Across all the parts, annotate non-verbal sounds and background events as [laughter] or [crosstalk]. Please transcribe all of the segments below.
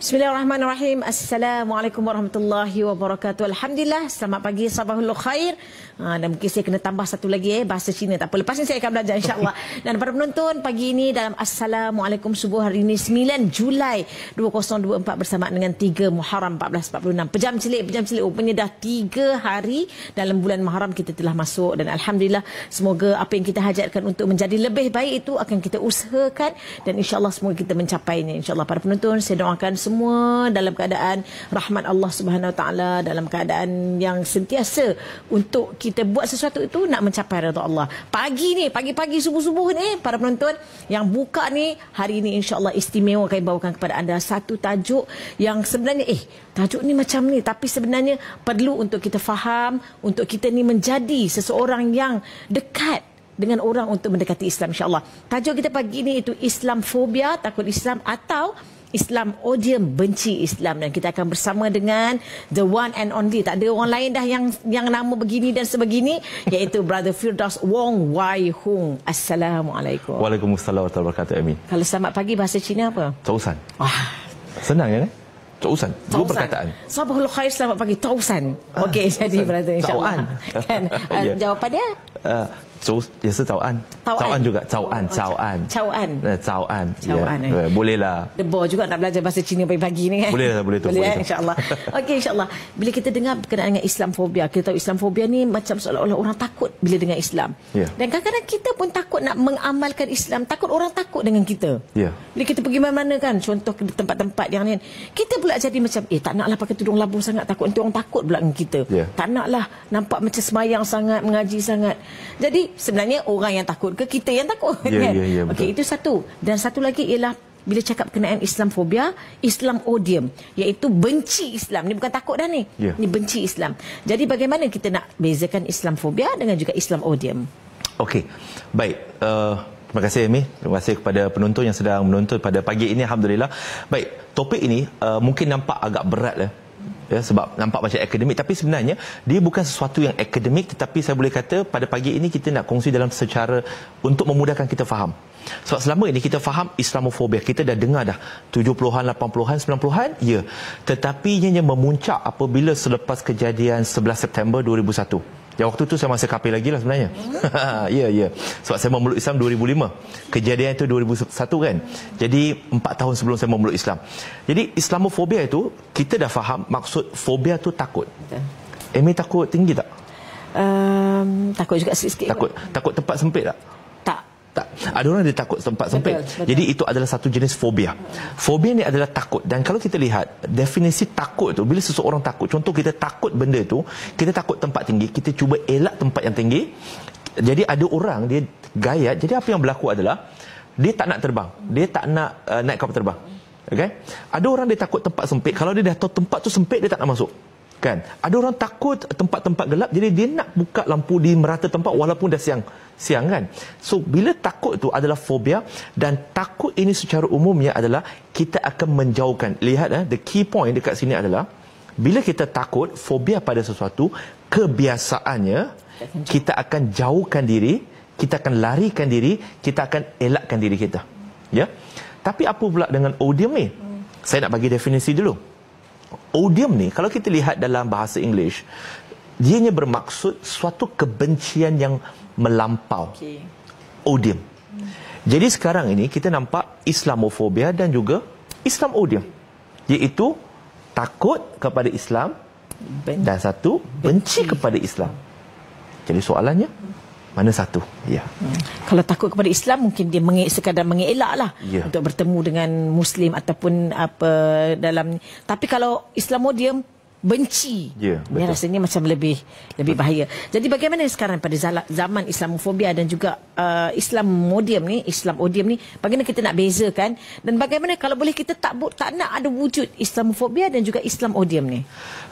Bismillahirrahmanirrahim. Assalamualaikum warahmatullahi wabarakatuh. Alhamdulillah. Selamat pagi. Sabahul khair. Ha, dan mungkin saya kena tambah satu lagi eh, bahasa Cina. Tak apa. Lepas ni saya akan belajar insyaAllah. [laughs] Dan para penonton pagi ini dalam Assalamualaikum Subuh hari ini 9 Julai 2024 bersama dengan 3 Muharram 1446. Pejam celik, pejam celik. Rupanya dah 3 hari dalam bulan Muharram kita telah masuk. Dan Alhamdulillah semoga apa yang kita hajatkan untuk menjadi lebih baik itu akan kita usahakan. Dan insyaAllah semoga kita mencapainya. InsyaAllah para penonton saya doakan semua semua dalam keadaan rahmat Allah Subhanahu taala dalam keadaan yang sentiasa untuk kita buat sesuatu itu nak mencapai redha Allah. Pagi ni pagi-pagi subuh-subuh ni para penonton yang buka ni hari ini insya-Allah istimewa kami bawakan kepada anda satu tajuk yang sebenarnya eh tajuk ni macam ni tapi sebenarnya perlu untuk kita faham untuk kita ni menjadi seseorang yang dekat dengan orang untuk mendekati Islam insya-Allah. Tajuk kita pagi ni itu Islam fobia takut Islam atau Islam odium oh, benci Islam dan kita akan bersama dengan the one and only tak ada orang lain dah yang yang nama begini dan sebegini iaitu Brother Firdaus Wong Wai Hung. Assalamualaikum. Waalaikumsalam warahmatullahi wabarakatuh. Amin. Kalau selamat pagi bahasa Cina apa? Tausan. Ah. Senang ya kan? Eh? Tausan. Dua Tausan. perkataan. Sabahul khair selamat pagi. Tausan. Ah, Okey, jadi Tausan. brother insya-Allah. kan? Yeah. [laughs] [laughs] Ya. Jawapan dia? 呃，早也是早安，早安,早安 juga，早安，早安，早安，呃，早安，早安，对，不累了。The uh, ya oh, eh, ya, eh. eh, boy lah. juga nak belajar bahasa Cina pagi pagi ni kan? Boleh lah, boleh tu. Boleh, boleh insyaAllah. Okay, insyaAllah. Bila kita dengar berkenaan dengan Islam fobia, kita tahu Islam fobia ni macam seolah-olah orang takut bila dengar Islam. Yeah. Dan kadang-kadang kita pun takut nak mengamalkan Islam, takut orang takut dengan kita. Yeah. Bila kita pergi mana-mana kan, contoh ke tempat-tempat yang lain, kita pula jadi macam, eh tak naklah pakai tudung labu sangat, takut nanti orang takut belakang kita. Yeah. Tak naklah nampak macam semayang sangat, mengaji sangat. Jadi sebenarnya orang yang takut ke kita yang takut yeah, kan? Yeah, yeah, Okey itu satu. Dan satu lagi ialah bila cakap kenaan Islam fobia, Islam odium, iaitu benci Islam. Ini bukan takut dah ni. Yeah. Ini benci Islam. Jadi bagaimana kita nak bezakan fobia dengan juga Islam odium? Okey. Baik. Uh, terima kasih Amy. Terima kasih kepada penonton yang sedang menonton pada pagi ini alhamdulillah. Baik, topik ini uh, mungkin nampak agak berat lah. Eh? ya sebab nampak macam akademik tapi sebenarnya dia bukan sesuatu yang akademik tetapi saya boleh kata pada pagi ini kita nak kongsi dalam secara untuk memudahkan kita faham sebab selama ini kita faham islamofobia kita dah dengar dah 70-an 80-an 90-an ya tetapi ianya memuncak apabila selepas kejadian 11 September 2001 yang waktu tu saya masih kapir lagi lah sebenarnya. [laughs] Ya, ya. Yeah, yeah. Sebab saya memeluk Islam 2005. Kejadian itu 2001 kan. Jadi 4 tahun sebelum saya memeluk Islam. Jadi Islamofobia itu kita dah faham maksud fobia tu takut. Amy takut tinggi tak? Um, takut juga sikit-sikit. Takut, takut tempat sempit tak? Tak. Ada orang dia takut tempat sempit. Betul, betul. Jadi itu adalah satu jenis fobia. Fobia ni adalah takut. Dan kalau kita lihat definisi takut tu bila seseorang takut, contoh kita takut benda tu, kita takut tempat tinggi, kita cuba elak tempat yang tinggi. Jadi ada orang dia gayat. Jadi apa yang berlaku adalah dia tak nak terbang. Dia tak nak uh, naik kapal terbang. Okay? Ada orang dia takut tempat sempit. Kalau dia dah tahu tempat tu sempit, dia tak nak masuk. Kan? Ada orang takut tempat-tempat gelap jadi dia nak buka lampu di merata tempat walaupun dah siang. Siang kan? So bila takut itu adalah fobia dan takut ini secara umumnya adalah kita akan menjauhkan. Lihat eh, the key point dekat sini adalah bila kita takut fobia pada sesuatu kebiasaannya kita akan jauhkan diri, kita akan larikan diri, kita akan elakkan diri kita. Ya? Tapi apa pula dengan odium ni? Saya nak bagi definisi dulu odium oh, ni kalau kita lihat dalam bahasa English dianya bermaksud suatu kebencian yang melampau okay. odium oh, hmm. jadi sekarang ini kita nampak islamofobia dan juga islam odium oh, iaitu takut kepada islam ben- dan satu benci, benci kepada islam jadi soalannya hmm mana satu ya hmm. kalau takut kepada Islam mungkin dia menge- sekadar mengelak lah ya. untuk bertemu dengan Muslim ataupun apa dalam tapi kalau Islam, Islamodium benci. Yeah, ya, ini rasanya macam lebih lebih bahaya. Jadi bagaimana sekarang pada zaman Islamofobia dan juga uh, Islam modium ni, Islam odium ni, bagaimana kita nak bezakan dan bagaimana kalau boleh kita tak tak nak ada wujud Islamofobia dan juga Islam odium ni?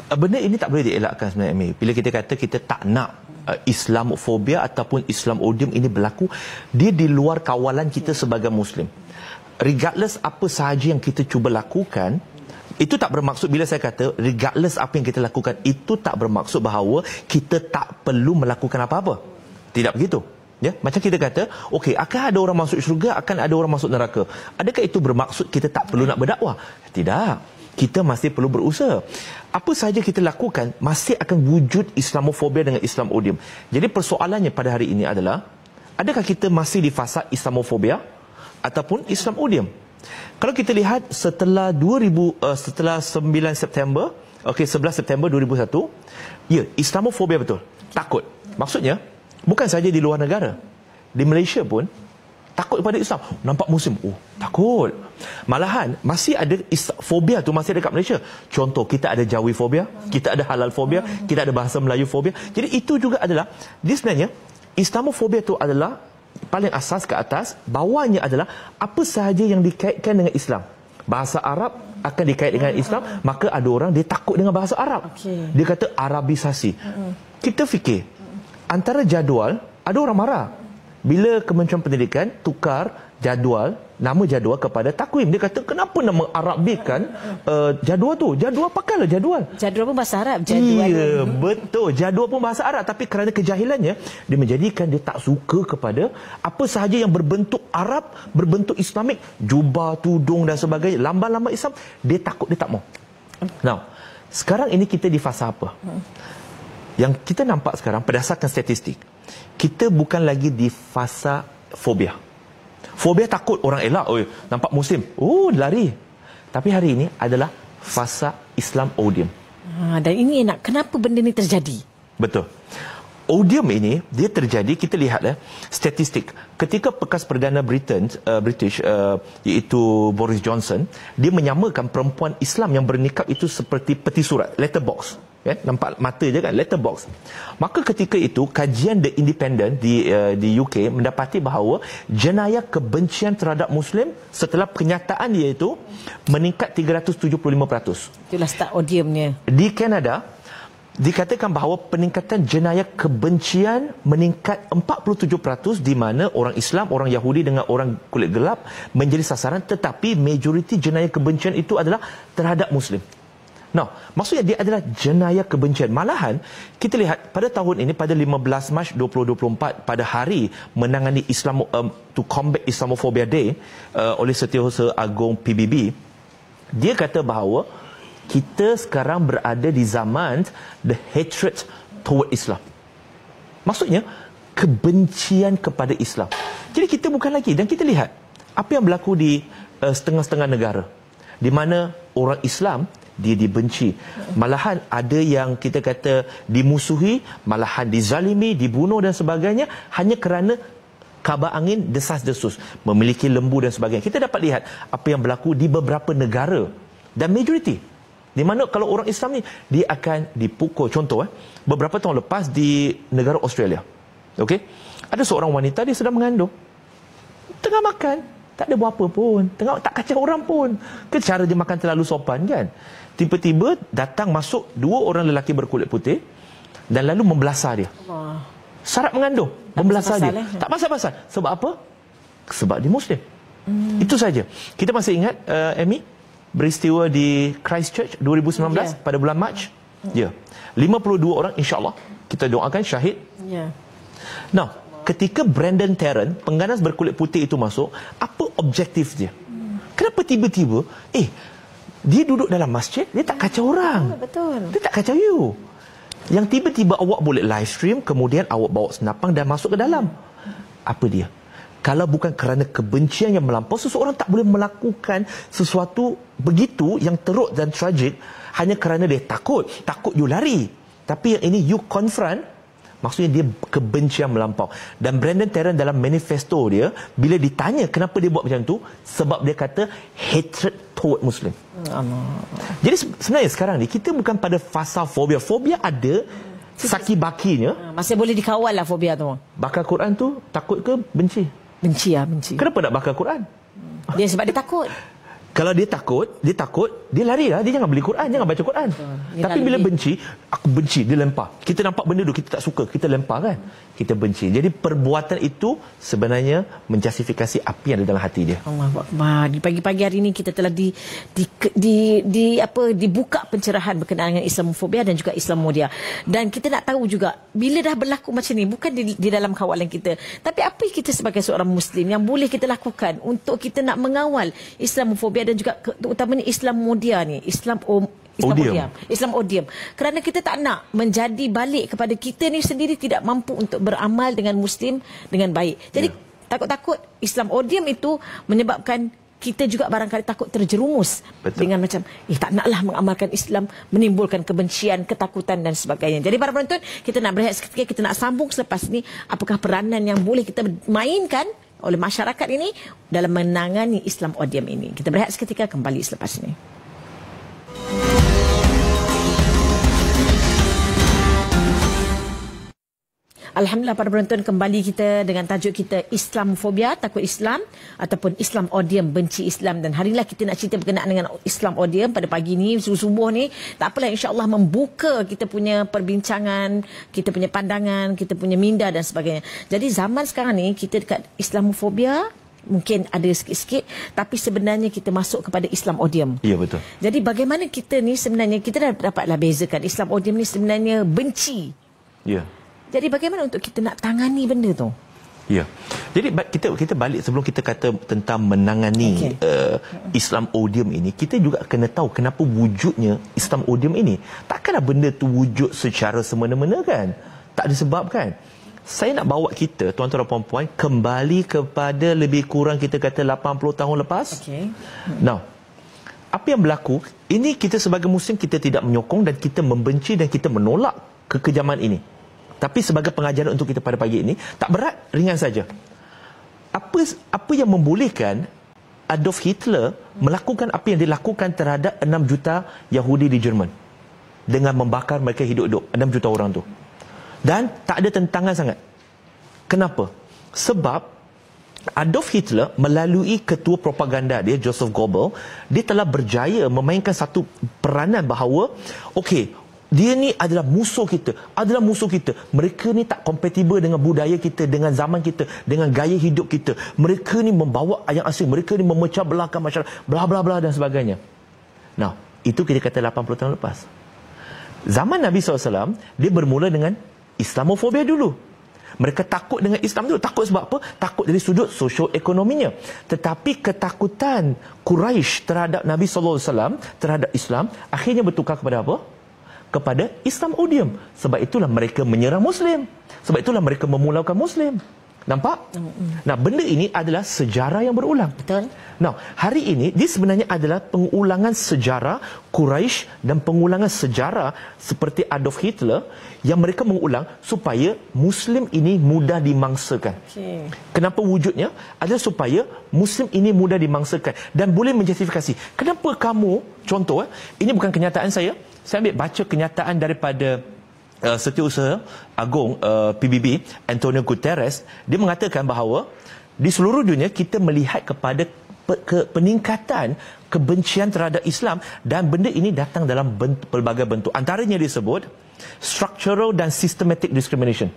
Uh, benda ini tak boleh dielakkan sebenarnya. Amy. Bila kita kata kita tak nak uh, Islamofobia ataupun Islam odium ini berlaku, dia di luar kawalan kita sebagai Muslim. Regardless apa sahaja yang kita cuba lakukan, itu tak bermaksud bila saya kata regardless apa yang kita lakukan itu tak bermaksud bahawa kita tak perlu melakukan apa-apa. Tidak begitu. Ya, macam kita kata, okey, akan ada orang masuk syurga, akan ada orang masuk neraka. Adakah itu bermaksud kita tak perlu nak berdakwah? Tidak. Kita masih perlu berusaha. Apa sahaja kita lakukan masih akan wujud Islamofobia dengan Islam odium. Jadi persoalannya pada hari ini adalah adakah kita masih di fasa Islamofobia ataupun Islam odium? Kalau kita lihat setelah 2000 uh, eh, setelah 9 September, okey 11 September 2001, ya, islamofobia betul. Takut. Maksudnya bukan saja di luar negara. Di Malaysia pun takut kepada Islam. Nampak muslim, oh, takut. Malahan masih ada fobia tu masih ada dekat Malaysia. Contoh kita ada Jawi fobia, kita ada halal fobia, kita ada bahasa Melayu fobia. Jadi itu juga adalah sebenarnya islamofobia tu adalah paling asas ke atas, bawahnya adalah apa sahaja yang dikaitkan dengan Islam. Bahasa Arab akan dikait dengan ah. Islam, uh-huh. maka ada orang dia takut dengan bahasa Arab. Okay. Dia kata Arabisasi. Uh-huh. Kita fikir, antara jadual, ada orang marah. Bila Kementerian Pendidikan tukar jadual nama jadual kepada takwim. Dia kata kenapa nama Arabikan uh, jadual tu? Jadual pakailah jadual. Jadual pun bahasa Arab. Jadual. Ya, betul. Jadual pun bahasa Arab tapi kerana kejahilannya dia menjadikan dia tak suka kepada apa sahaja yang berbentuk Arab, berbentuk Islamik, jubah, tudung dan sebagainya, lambang-lambang Islam, dia takut dia tak mau. Now, sekarang ini kita di fasa apa? Yang kita nampak sekarang berdasarkan statistik, kita bukan lagi di fasa fobia. Fobia takut orang elak. Oh, nampak muslim. Oh, lari. Tapi hari ini adalah fasa Islam odium. Ha, ah, dan ini enak. Kenapa benda ini terjadi? Betul odium ini dia terjadi kita lihatlah eh, statistik ketika bekas perdana Britain uh, British uh, iaitu Boris Johnson dia menyamakan perempuan Islam yang bernikab itu seperti peti surat letterbox ya yeah, nampak mata je kan letterbox maka ketika itu kajian the independent di uh, di UK mendapati bahawa jenayah kebencian terhadap muslim setelah kenyataan dia itu meningkat 375% itulah start odiumnya di Canada dikatakan bahawa peningkatan jenayah kebencian meningkat 47% di mana orang Islam, orang Yahudi dengan orang kulit gelap menjadi sasaran tetapi majoriti jenayah kebencian itu adalah terhadap Muslim. No, maksudnya dia adalah jenayah kebencian. Malahan, kita lihat pada tahun ini, pada 15 Mac 2024, pada hari menangani Islam, um, to combat Islamophobia Day uh, oleh Setiausaha Agong PBB, dia kata bahawa kita sekarang berada di zaman the hatred toward Islam. Maksudnya kebencian kepada Islam. Jadi kita bukan lagi dan kita lihat apa yang berlaku di uh, setengah-setengah negara di mana orang Islam dia dibenci. Malahan ada yang kita kata dimusuhi, malahan dizalimi, dibunuh dan sebagainya hanya kerana kabar angin desas-desus, memiliki lembu dan sebagainya. Kita dapat lihat apa yang berlaku di beberapa negara dan majoriti di mana kalau orang Islam ni dia akan dipukul contoh eh beberapa tahun lepas di negara Australia. Okey. Ada seorang wanita dia sedang mengandung. Tengah makan, tak ada buat apa pun, tengah tak kacau orang pun. Ke cara dia makan terlalu sopan kan? Tiba-tiba datang masuk dua orang lelaki berkulit putih dan lalu membelasah dia. Allah. Sarap mengandung, membelasah dia. Eh. Tak pasal-pasal. Sebab apa? Sebab dia muslim. Hmm. Itu saja. Kita masih ingat uh, Amy? beristiwa di Christchurch 2019 yeah. pada bulan Mac. Ya. Yeah. 52 orang insya-Allah kita doakan syahid. Ya. Yeah. Now, ketika Brandon Terran, pengganas berkulit putih itu masuk, apa objektif dia? Kenapa tiba-tiba eh dia duduk dalam masjid, dia tak kacau orang. Ya, betul. Dia tak kacau you. Yang tiba-tiba awak boleh live stream, kemudian awak bawa senapang dan masuk ke dalam. Apa dia? kalau bukan kerana kebencian yang melampau seseorang tak boleh melakukan sesuatu begitu yang teruk dan tragic hanya kerana dia takut takut you lari tapi yang ini you confront maksudnya dia kebencian melampau dan Brandon Tarrant dalam manifesto dia bila ditanya kenapa dia buat macam tu sebab dia kata hatred toward muslim hmm. jadi sebenarnya sekarang ni kita bukan pada fasa fobia fobia ada saki bakinya hmm, masih boleh dikawal lah fobia tu bakar Quran tu takut ke benci Benci ya, benci. Kenapa nak bakar Quran? Dia sebab dia takut. [laughs] Kalau dia takut, dia takut, dia lari lah. Dia jangan beli Quran, jangan baca Quran. Dia Tapi bila benci, aku benci, dia lempar. Kita nampak benda tu, kita tak suka, kita lempar kan? Kita benci. Jadi perbuatan itu sebenarnya menjustifikasi api yang ada dalam hati dia. Allah Di pagi-pagi hari ini kita telah di, di, di, di, apa, dibuka pencerahan berkenaan dengan Islamofobia dan juga Islamodia. Dan kita nak tahu juga, bila dah berlaku macam ni, bukan di, di dalam kawalan kita. Tapi apa kita sebagai seorang Muslim yang boleh kita lakukan untuk kita nak mengawal Islamofobia dan juga utamanya Islam Mudia ni Islam um, Islam odium. odium. Islam odium. Kerana kita tak nak menjadi balik kepada kita ni sendiri tidak mampu untuk beramal dengan Muslim dengan baik. Jadi yeah. takut-takut Islam odium itu menyebabkan kita juga barangkali takut terjerumus Betul. dengan macam eh tak naklah mengamalkan Islam menimbulkan kebencian, ketakutan dan sebagainya. Jadi para penonton, kita nak berehat seketika, kita nak sambung selepas ni, apakah peranan yang boleh kita mainkan oleh masyarakat ini dalam menangani Islam Odium ini. Kita berehat seketika kembali selepas ini. Alhamdulillah para penonton kembali kita dengan tajuk kita Islamophobia takut Islam ataupun Islam odium benci Islam dan hari inilah kita nak cerita berkenaan dengan Islam odium pada pagi ni subuh-subuh ni tak apalah insyaallah membuka kita punya perbincangan, kita punya pandangan, kita punya minda dan sebagainya. Jadi zaman sekarang ni kita dekat Islamophobia mungkin ada sikit-sikit tapi sebenarnya kita masuk kepada Islam odium. Ya betul. Jadi bagaimana kita ni sebenarnya kita dah dapatlah bezakan Islam odium ni sebenarnya benci. Ya. Yeah. Jadi bagaimana untuk kita nak tangani benda tu? Ya. Jadi kita kita balik sebelum kita kata tentang menangani okay. uh, eh, Islam odium ini, kita juga kena tahu kenapa wujudnya Islam odium ini. Takkanlah benda tu wujud secara semena-mena kan? Tak ada sebab kan? Saya nak bawa kita tuan-tuan dan puan-puan kembali kepada lebih kurang kita kata 80 tahun lepas. Okay. Hmm. Now, apa yang berlaku? Ini kita sebagai muslim kita tidak menyokong dan kita membenci dan kita menolak kekejaman ini. Tapi sebagai pengajaran untuk kita pada pagi ini, tak berat, ringan saja. Apa apa yang membolehkan Adolf Hitler melakukan apa yang dilakukan terhadap 6 juta Yahudi di Jerman dengan membakar mereka hidup-hidup 6 juta orang tu. Dan tak ada tentangan sangat. Kenapa? Sebab Adolf Hitler melalui ketua propaganda dia Joseph Goebbels dia telah berjaya memainkan satu peranan bahawa okey dia ni adalah musuh kita adalah musuh kita mereka ni tak compatible dengan budaya kita dengan zaman kita dengan gaya hidup kita mereka ni membawa ayam asing mereka ni memecah belahkan masyarakat bla bla bla dan sebagainya nah itu kita kata 80 tahun lepas zaman Nabi SAW dia bermula dengan Islamofobia dulu mereka takut dengan Islam dulu takut sebab apa takut dari sudut sosio ekonominya. tetapi ketakutan Quraisy terhadap Nabi SAW terhadap Islam akhirnya bertukar kepada apa kepada Islam Odium. Sebab itulah mereka menyerang Muslim. Sebab itulah mereka memulaukan Muslim. Nampak? Mm -hmm. Nah, benda ini adalah sejarah yang berulang. Betul. Nah, hari ini, ini sebenarnya adalah pengulangan sejarah Quraisy dan pengulangan sejarah seperti Adolf Hitler yang mereka mengulang supaya Muslim ini mudah dimangsakan. Okay. Kenapa wujudnya? Adalah supaya Muslim ini mudah dimangsakan dan boleh menjustifikasi. Kenapa kamu, contoh, eh, ini bukan kenyataan saya, saya ambil baca kenyataan daripada uh, Setiausaha Agung uh, PBB Antonio Guterres dia mengatakan bahawa di seluruh dunia kita melihat kepada ke peningkatan kebencian terhadap Islam dan benda ini datang dalam bent- pelbagai bentuk antaranya disebut structural dan systematic discrimination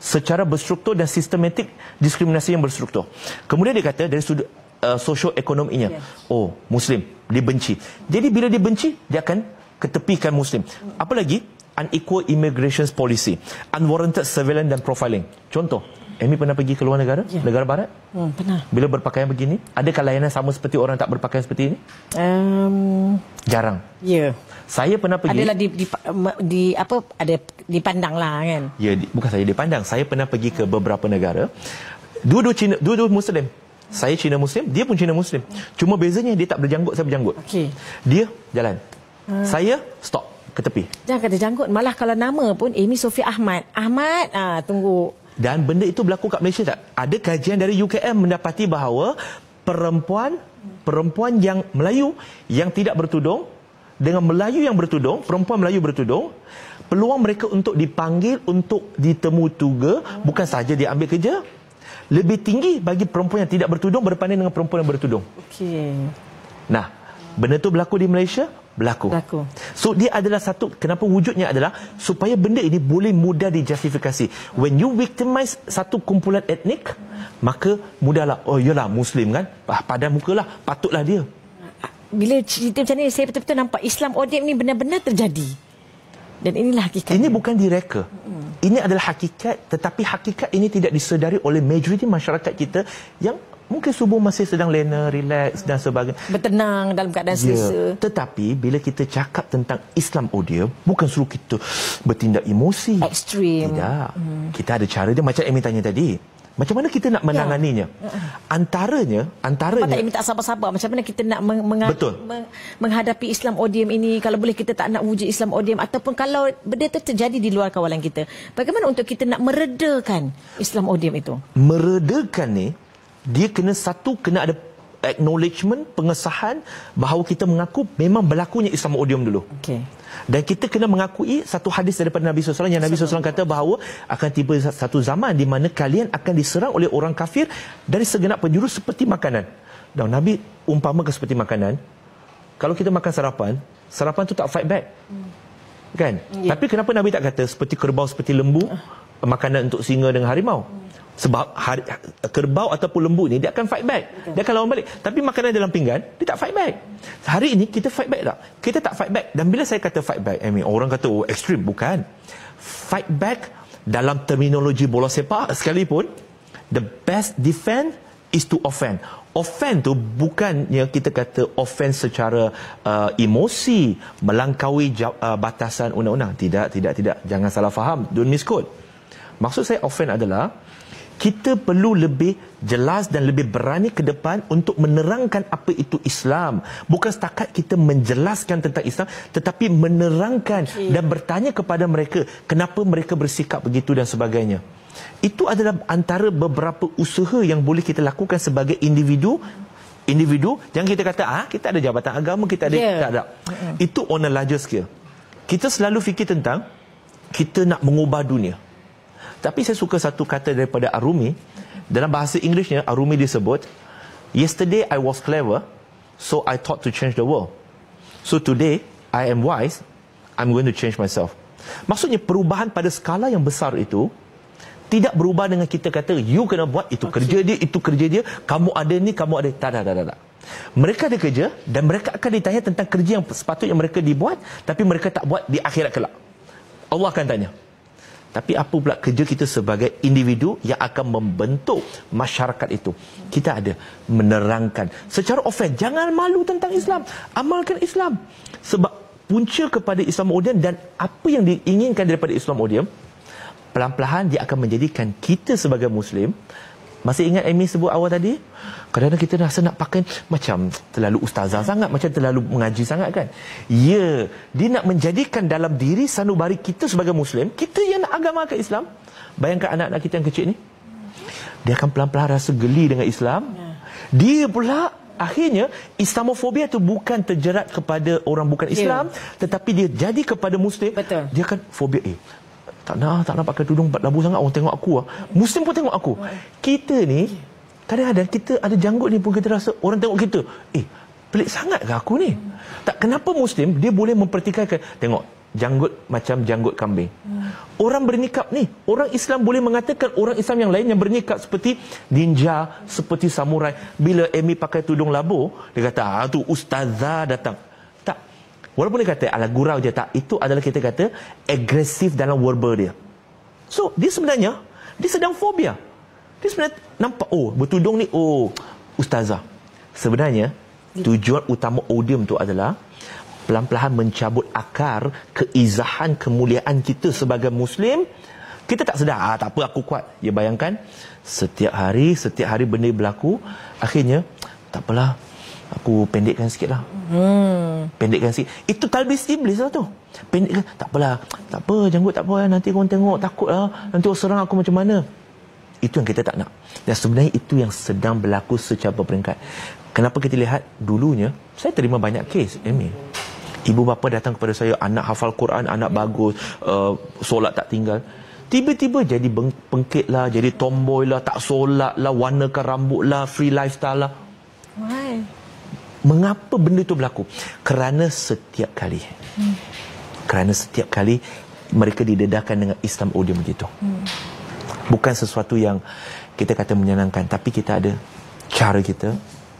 secara berstruktur dan sistematik diskriminasi yang berstruktur. Kemudian dia kata dari sudut uh, ekonominya, Yes. Oh, muslim dibenci. Jadi bila dibenci dia akan ketepikan Muslim. Apa lagi? Unequal immigration policy. Unwarranted surveillance dan profiling. Contoh, Amy pernah pergi ke luar negara? Ya. Negara Barat? Hmm, pernah. Bila berpakaian begini? Adakah layanan sama seperti orang tak berpakaian seperti ini? Um, Jarang. Ya. Saya pernah pergi... Adalah di, di, di apa? Ada dipandang lah kan? Ya, di, bukan saya dipandang. Saya pernah pergi ke beberapa negara. Dua-dua Cina, dua Muslim. Saya Cina Muslim, dia pun Cina Muslim. Cuma bezanya dia tak berjanggut, saya berjanggut. Okey. Dia jalan hmm. saya stop ke tepi. Jangan kata janggut. Malah kalau nama pun Amy Sofia Ahmad. Ahmad, ah, tunggu. Dan benda itu berlaku kat Malaysia tak? Ada kajian dari UKM mendapati bahawa perempuan perempuan yang Melayu yang tidak bertudung dengan Melayu yang bertudung, perempuan Melayu bertudung, peluang mereka untuk dipanggil untuk ditemu tuga hmm. bukan sahaja diambil kerja, lebih tinggi bagi perempuan yang tidak bertudung berbanding dengan perempuan yang bertudung. Okey. Nah, benda tu berlaku di Malaysia, berlaku. berlaku. So dia adalah satu kenapa wujudnya adalah supaya benda ini boleh mudah dijustifikasi. When you victimize satu kumpulan etnik, maka mudahlah oh yalah muslim kan, ah, padan mukalah, patutlah dia. Bila cerita macam ni saya betul-betul nampak Islam odium ni benar-benar terjadi. Dan inilah hakikat. Ini bukan direka. Hmm. Ini adalah hakikat tetapi hakikat ini tidak disedari oleh majoriti masyarakat kita yang Mungkin subuh masih sedang lena, relax dan sebagainya. Bertenang dalam keadaan ya. selesa. Tetapi bila kita cakap tentang Islam Odia, bukan suruh kita bertindak emosi. Extreme. Tidak. Hmm. Kita ada cara dia macam Amy tanya tadi. Macam mana kita nak ya. menanganinya? Yeah. Antaranya, antaranya... Patut Amy tak siapa-siapa. Macam mana kita nak meng betul. menghadapi Islam Odium ini? Kalau boleh kita tak nak wujud Islam Odium. Ataupun kalau benda itu terjadi di luar kawalan kita. Bagaimana untuk kita nak meredakan Islam Odium itu? Meredakan ni dia kena satu kena ada acknowledgement pengesahan bahawa kita mengaku memang berlakunya Islamodium dulu. Okey. Dan kita kena mengakui satu hadis daripada Nabi SAW yang Nabi SAW kata bahawa akan tiba satu zaman di mana kalian akan diserang oleh orang kafir dari segenap penjuru seperti makanan. Dan Nabi umpamakan seperti makanan. Kalau kita makan sarapan, sarapan tu tak fight back. Hmm. Kan? Yeah. Tapi kenapa Nabi tak kata seperti kerbau, seperti lembu? Uh makanan untuk singa dengan harimau sebab hari, kerbau ataupun lembu ni dia akan fight back dia akan lawan balik tapi makanan dalam pinggan dia tak fight back hari ini kita fight back tak kita tak fight back dan bila saya kata fight back I mean, orang kata oh, extreme bukan fight back dalam terminologi bola sepak sekalipun the best defense is to offend offend tu bukannya kita kata offend secara uh, emosi melangkaui uh, batasan undang-undang tidak tidak tidak jangan salah faham don't misquote Maksud saya offend adalah kita perlu lebih jelas dan lebih berani ke depan untuk menerangkan apa itu Islam. Bukan setakat kita menjelaskan tentang Islam tetapi menerangkan okay. dan bertanya kepada mereka kenapa mereka bersikap begitu dan sebagainya. Itu adalah antara beberapa usaha yang boleh kita lakukan sebagai individu individu yang kita kata ah kita ada jabatan agama kita ada yeah. tak ada. Mm-hmm. Itu on a larger scale. Kita selalu fikir tentang kita nak mengubah dunia. Tapi saya suka satu kata daripada Arumi. Dalam bahasa Inggerisnya, Arumi disebut, Yesterday I was clever, so I thought to change the world. So today, I am wise, I'm going to change myself. Maksudnya perubahan pada skala yang besar itu, tidak berubah dengan kita kata, you kena buat itu okay. kerja dia, itu kerja dia, kamu ada ni, kamu ada, tak, tak, tak, tak. Mereka ada kerja dan mereka akan ditanya tentang kerja yang sepatutnya mereka dibuat tapi mereka tak buat di akhirat kelak. Allah akan tanya, tapi apa pula kerja kita sebagai individu yang akan membentuk masyarakat itu? Kita ada menerangkan secara ofen, jangan malu tentang Islam, amalkan Islam. Sebab punca kepada Islam Odian dan apa yang diinginkan daripada Islam Odian, pelan-pelan dia akan menjadikan kita sebagai Muslim masih ingat Amy sebut awal tadi? Kadang-kadang kita rasa nak pakai macam terlalu ustazah sangat, macam terlalu mengaji sangat kan? Ya, dia nak menjadikan dalam diri sanubari kita sebagai Muslim, kita yang nak agama ke Islam. Bayangkan anak-anak kita yang kecil ni. Dia akan pelan-pelan rasa geli dengan Islam. Ya. Dia pula akhirnya Islamofobia tu bukan terjerat kepada orang bukan ya. Islam yeah. tetapi dia jadi kepada Muslim. Betul. Dia akan fobia. Eh, tak nak tak nak pakai tudung labu sangat orang tengok aku lah. muslim pun tengok aku kita ni kadang-kadang kita ada janggut ni pun kita rasa orang tengok kita eh pelik sangat ke aku ni tak kenapa muslim dia boleh mempertikaikan tengok janggut macam janggut kambing orang bernikap ni orang Islam boleh mengatakan orang Islam yang lain yang bernikap seperti ninja seperti samurai bila Amy pakai tudung labu dia kata ah, tu ustazah datang Walaupun dia kata ala gurau je tak, itu adalah kita kata agresif dalam verbal dia. So, dia sebenarnya, dia sedang fobia. Dia sebenarnya nampak, oh, bertudung ni, oh, ustazah. Sebenarnya, tujuan utama odium tu adalah pelan-pelan mencabut akar keizahan kemuliaan kita sebagai Muslim. Kita tak sedar, ah, tak apa, aku kuat. Ya, bayangkan, setiap hari, setiap hari benda berlaku, akhirnya, tak apalah, aku pendekkan sikit lah. Hmm. Pendekkan sikit. Itu talbis iblis lah tu. Pendekkan, tak apalah. Tak apa, janggut tak apa. Nanti korang tengok, takut lah. Nanti orang serang aku macam mana. Itu yang kita tak nak. Dan sebenarnya itu yang sedang berlaku secara peringkat. Kenapa kita lihat dulunya, saya terima banyak kes, Amy. Ibu bapa datang kepada saya, anak hafal Quran, anak bagus, uh, solat tak tinggal. Tiba-tiba jadi pengkit lah, jadi tomboy lah, tak solat lah, warnakan rambut lah, free lifestyle lah. Mengapa benda itu berlaku? Kerana setiap kali. Hmm. Kerana setiap kali mereka didedahkan dengan Islam audio begitu. Hmm. Bukan sesuatu yang kita kata menyenangkan. Tapi kita ada cara kita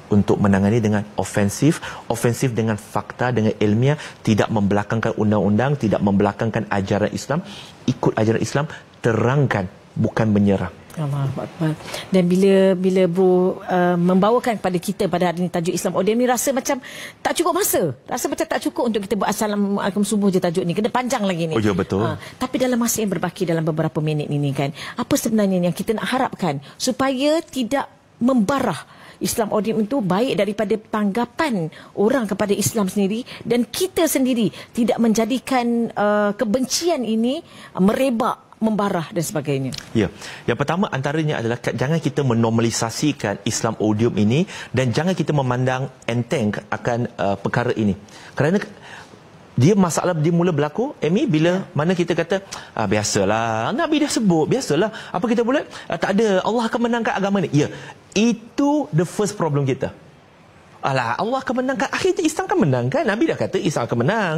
untuk menangani dengan ofensif. Ofensif dengan fakta, dengan ilmiah. Tidak membelakangkan undang-undang. Tidak membelakangkan ajaran Islam. Ikut ajaran Islam. Terangkan. Bukan menyerang. Allahuakbar. Dan bila bila bro uh, membawakan kepada kita pada hari ini tajuk Islam Odia oh, ni rasa macam tak cukup masa. Rasa macam tak cukup untuk kita buat assalamualaikum subuh je tajuk ni. Kena panjang lagi ni. Oh ya betul. Uh, tapi dalam masa yang berbaki dalam beberapa minit ini kan, apa sebenarnya yang kita nak harapkan supaya tidak membarah Islam Odim itu baik daripada tanggapan orang kepada Islam sendiri dan kita sendiri tidak menjadikan uh, kebencian ini merebak membarah dan sebagainya. Ya. Yang pertama antaranya adalah jangan kita menormalisasikan Islam odium ini dan jangan kita memandang enteng akan uh, perkara ini. Kerana dia masalah dia mula berlaku Amy bila ya. mana kita kata ah, biasalah Nabi dah sebut biasalah apa kita boleh ah, tak ada Allah akan menangkan agama ni. Ya. Itu the first problem kita. Alah Allah akan menangkan akhirnya Islam akan menangkan. Nabi dah kata Islam akan menang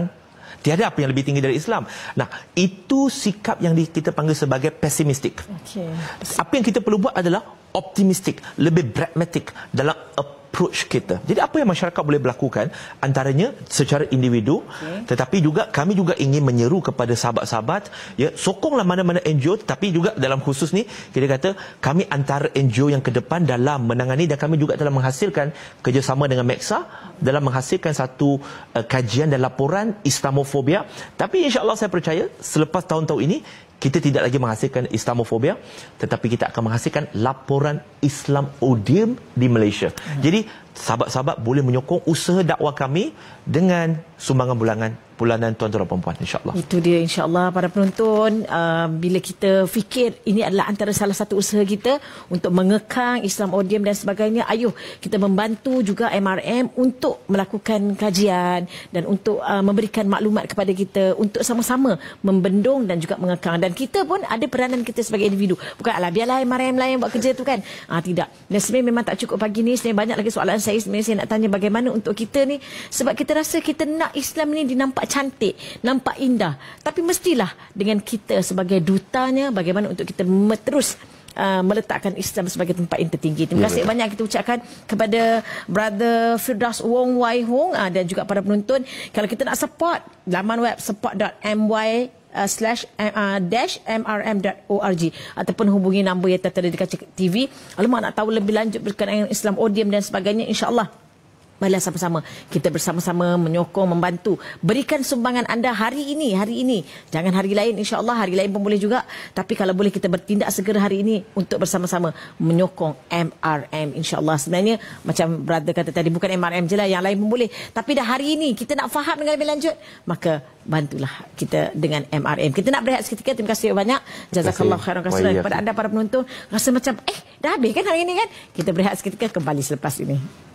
tiada apa yang lebih tinggi dari Islam. Nah, itu sikap yang kita panggil sebagai pesimistik. Okay. Apa yang kita perlu buat adalah optimistik, lebih pragmatik dalam approach kita. Jadi apa yang masyarakat boleh lakukan antaranya secara individu okay. tetapi juga kami juga ingin menyeru kepada sahabat-sahabat ya sokonglah mana-mana NGO tapi juga dalam khusus ni kita kata kami antara NGO yang ke depan dalam menangani dan kami juga telah menghasilkan kerjasama dengan Maxa dalam menghasilkan satu uh, kajian dan laporan islamofobia tapi insya-Allah saya percaya selepas tahun-tahun ini kita tidak lagi menghasilkan Islamofobia tetapi kita akan menghasilkan laporan Islam Odium di Malaysia. Hmm. Jadi sahabat-sahabat boleh menyokong usaha dakwah kami dengan sumbangan bulangan bulanan tuan-tuan dan puan insyaAllah. Itu dia insyaAllah para penonton. Uh, bila kita fikir ini adalah antara salah satu usaha kita untuk mengekang Islam Odium dan sebagainya. Ayuh kita membantu juga MRM untuk melakukan kajian dan untuk uh, memberikan maklumat kepada kita untuk sama-sama membendung dan juga mengekang. Dan kita pun ada peranan kita sebagai individu. Bukan alah biarlah MRM lain buat kerja tu kan. Ah tidak. Dan sebenarnya memang tak cukup pagi ni. Sebenarnya banyak lagi soalan saya. Sebenarnya saya nak tanya bagaimana untuk kita ni. Sebab kita rasa kita nak Islam ni dinampak nampak cantik, nampak indah. Tapi mestilah dengan kita sebagai dutanya bagaimana untuk kita terus Uh, meletakkan Islam sebagai tempat yang tertinggi. Terima ya, kasih ya, banyak kita ucapkan kepada Brother Firdaus Wong Wai Hong uh, dan juga para penonton. Kalau kita nak support, laman web support.my Uh, slash uh, uh dash mrm.org ataupun hubungi nombor yang tertera di kaca TV. Alamak nak tahu lebih lanjut berkenaan Islam Odium dan sebagainya insyaAllah Marilah sama-sama kita bersama-sama menyokong, membantu. Berikan sumbangan anda hari ini, hari ini. Jangan hari lain, insyaAllah hari lain pun boleh juga. Tapi kalau boleh kita bertindak segera hari ini untuk bersama-sama menyokong MRM. InsyaAllah sebenarnya macam brother kata tadi, bukan MRM je lah, yang lain pun boleh. Tapi dah hari ini kita nak faham dengan lebih lanjut, maka bantulah kita dengan MRM. Kita nak berehat seketika. Terima kasih banyak. Jazakallah khairan khasulah kepada anda para penonton. Rasa macam, eh dah habis kan hari ini kan? Kita berehat seketika kembali selepas ini.